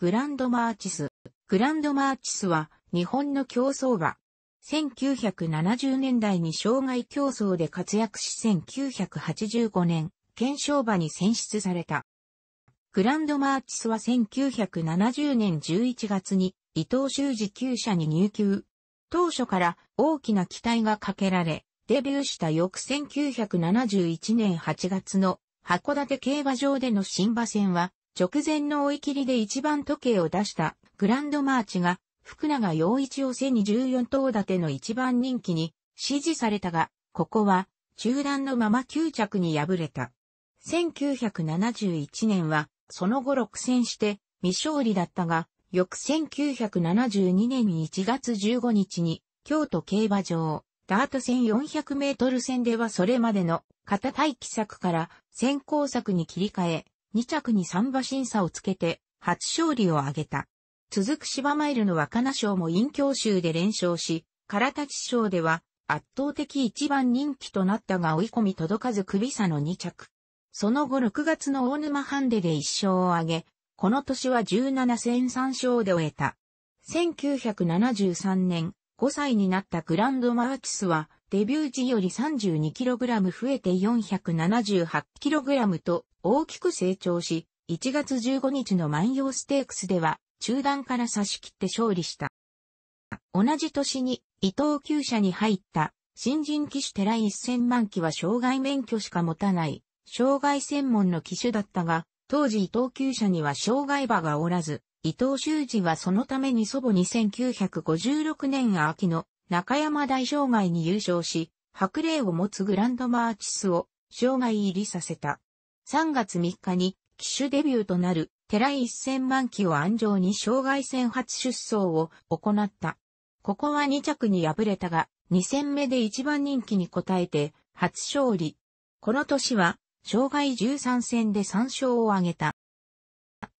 グランドマーチス。グランドマーチスは日本の競争馬。1970年代に障害競争で活躍し1985年、検証馬に選出された。グランドマーチスは1970年11月に伊藤修二厩舎に入級。当初から大きな期待がかけられ、デビューした翌1971年8月の函館競馬場での新馬戦は直前の追い切りで一番時計を出したグランドマーチが福永陽一を背に14頭立ての一番人気に支持されたが、ここは中断のまま9着に敗れた。1971年はその後6戦して未勝利だったが、翌1972年1月15日に京都競馬場ダート戦400メートル戦ではそれまでの型待機策から先行策に切り替え、2着に3馬審査をつけて、初勝利を挙げた。続く芝マイルの若菜賞も陰教州で連勝し、唐立賞では圧倒的一番人気となったが追い込み届かず首差の2着。その後6月の大沼ハンデで1勝を挙げ、この年は17戦3勝で終えた。1973年、5歳になったグランドマーチスは、デビュー時より 32kg 増えて 478kg と大きく成長し、1月15日の万葉ステークスでは、中段から差し切って勝利した。同じ年に、伊藤厩舎に入った、新人騎手寺一千万騎は障害免許しか持たない、障害専門の騎手だったが、当時伊藤厩舎には障害馬がおらず、伊藤修二はそのために祖母2956年秋の中山大障害に優勝し、白霊を持つグランドマーチスを障害入りさせた。3月3日に機種デビューとなる寺井1000万機を安城に障害戦初出走を行った。ここは2着に敗れたが、2戦目で一番人気に応えて初勝利。この年は、障害13戦で3勝を挙げた。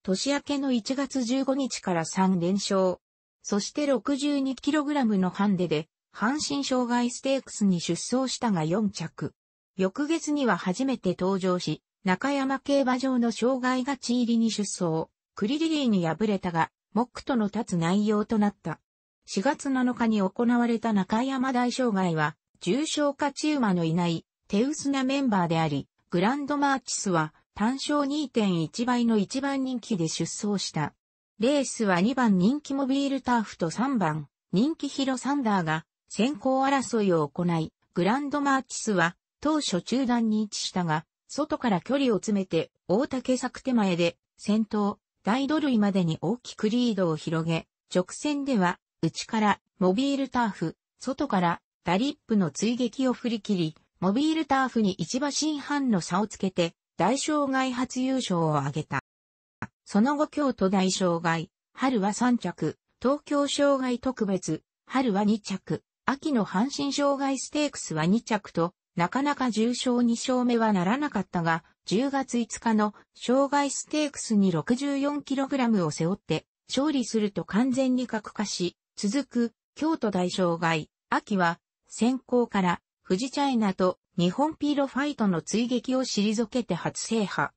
年明けの1月15日から3連勝。そして 62kg のハンデで、阪神障害ステークスに出走したが4着。翌月には初めて登場し、中山競馬場の障害が地入りに出走、クリリリーに敗れたが、モックとの立つ内容となった。4月7日に行われた中山大障害は、重症勝ち馬のいない、手薄なメンバーであり、グランドマーチスは、単勝2.1倍の1番人気で出走した。レースは2番人気モビールターフと3番、人気ヒロサンダーが、先行争いを行い、グランドマーチスは、当初中断に位置したが、外から距離を詰めて、大竹作手前で、先頭、大土塁までに大きくリードを広げ、直線では、内から、モビールターフ、外から、ダリップの追撃を振り切り、モビールターフに一馬身半の差をつけて、大障害初優勝を挙げた。その後京都大障害、春は3着、東京障害特別、春は2着、秋の阪神障害ステークスは2着と、なかなか重賞2勝目はならなかったが、10月5日の障害ステークスに 64kg を背負って、勝利すると完全に格下し、続く京都大障害、秋は、先行から富士チャイナと日本ピーロファイトの追撃を退けて初制覇。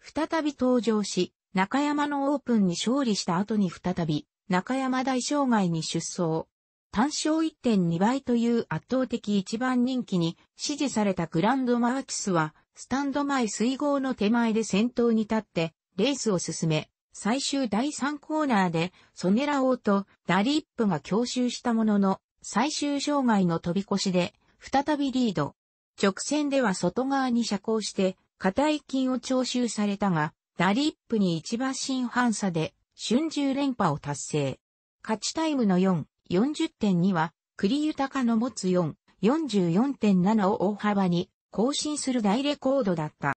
再び登場し、中山のオープンに勝利した後に再び、中山大障害に出走。単勝1.2倍という圧倒的一番人気に支持されたグランドマーキスは、スタンド前水郷の手前で先頭に立って、レースを進め、最終第3コーナーで、ソネラ王とダリップが強襲したものの、最終障害の飛び越しで、再びリード。直線では外側に遮光して、硬い金を徴収されたが、ダリップに一馬新反差で、春秋連覇を達成。勝ちタイムの4、40.2は、栗豊の持つ4、44.7を大幅に更新する大レコードだった。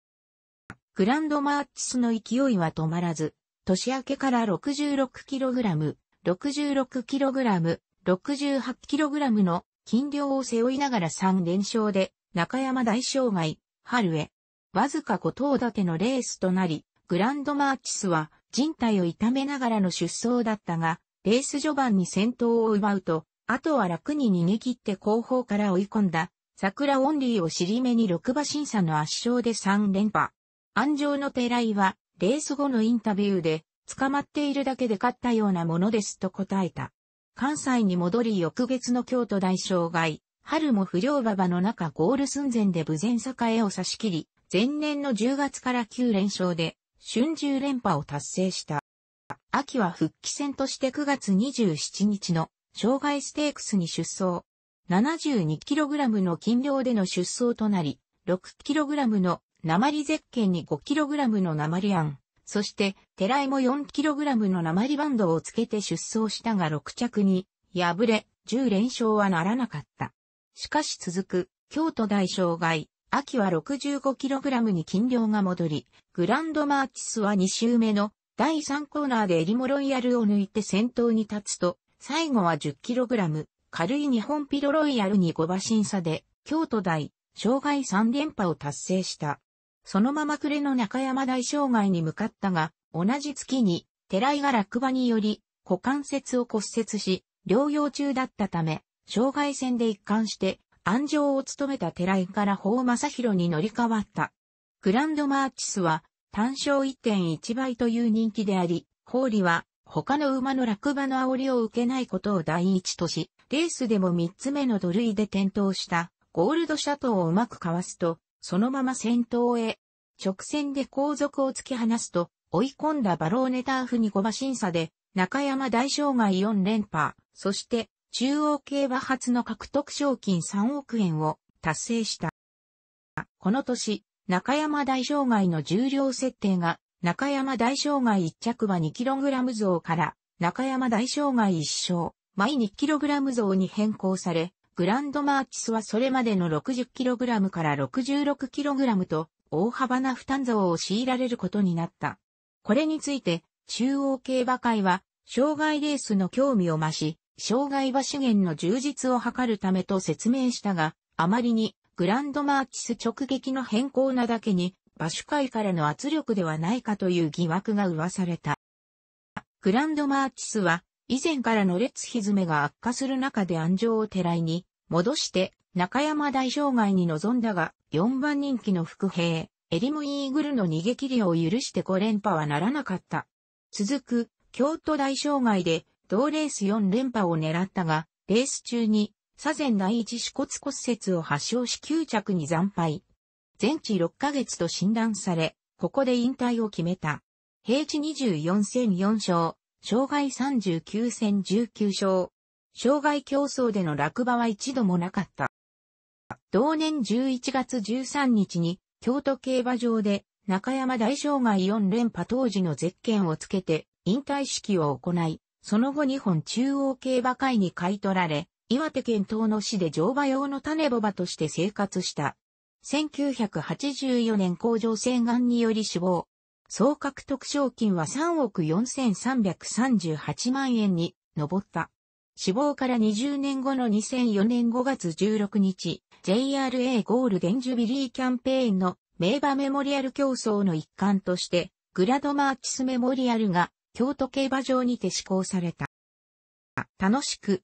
グランドマーチスの勢いは止まらず、年明けから 66kg、66kg、68kg の金量を背負いながら3連勝で、中山大障害、春へ、わずか5頭立てのレースとなり、グランドマーチスは人体を痛めながらの出走だったが、レース序盤に先頭を奪うと、あとは楽に逃げ切って後方から追い込んだ、桜オンリーを尻目に6馬審査の圧勝で3連覇。安城の寺井は、レース後のインタビューで、捕まっているだけで勝ったようなものですと答えた。関西に戻り翌月の京都大障害、春も不良馬場の中ゴール寸前で無前栄を差し切り、前年の10月から9連勝で、春秋連覇を達成した。秋は復帰戦として9月27日の障害ステークスに出走。72kg の金量での出走となり、6kg の鉛ゼッケンに 5kg の鉛ン、そして寺井も 4kg の鉛バンドをつけて出走したが6着に敗れ、10連勝はならなかった。しかし続く、京都大障害、秋は 65kg に金量が戻り、グランドマーチスは2周目の第3コーナーでエリモロイヤルを抜いて先頭に立つと、最後は 10kg、軽い日本ピロロイヤルに5馬審査で、京都大、障害3連覇を達成した。そのまま暮れの中山大障害に向かったが、同じ月に、寺井が落馬により、股関節を骨折し、療養中だったため、障害戦で一貫して、安城を務めた寺井から法正宏に乗り換わった。グランドマーチスは、単勝1.1倍という人気であり、ホーリは他の馬の落馬の煽りを受けないことを第一とし、レースでも3つ目の土塁で転倒したゴールドシャトーをうまくかわすと、そのまま先頭へ。直線で後続を突き放すと、追い込んだバローネターフに5馬審査で、中山大障害4連覇、そして中央競馬初の獲得賞金3億円を達成した。この年、中山大障害の重量設定が、中山大障害1着は 2kg 増から、中山大障害1勝、毎 2kg 増に変更され、グランドマーチスはそれまでの 60kg から 66kg と、大幅な負担増を強いられることになった。これについて、中央競馬会は、障害レースの興味を増し、障害馬資源の充実を図るためと説明したが、あまりにグランドマーチス直撃の変更なだけに、馬主会からの圧力ではないかという疑惑が噂された。グランドマーチスは、以前からの列蹄が悪化する中で安城を手に、戻して、中山大障害に臨んだが、4番人気の副兵、エリムイーグルの逃げ切りを許して5連覇はならなかった。続く、京都大障害で、同レース4連覇を狙ったが、レース中に左前第一四骨骨折を発症し9着に惨敗。全治6ヶ月と診断され、ここで引退を決めた。平地24戦4勝、障害39戦19勝。障害競争での落馬は一度もなかった。同年11月13日に、京都競馬場で、中山大障害4連覇当時のゼッケンをつけて、引退式を行い、その後日本中央競馬会に買い取られ、岩手県東野市で乗馬用の種ボバとして生活した。1984年甲状腺癌により死亡。総獲得賞金は3億4338万円に上った。死亡から20年後の2004年5月16日、JRA ゴールデンジュビリーキャンペーンの名馬メモリアル競争の一環として、グラドマーチスメモリアルが京都競馬場にて施行された。楽しく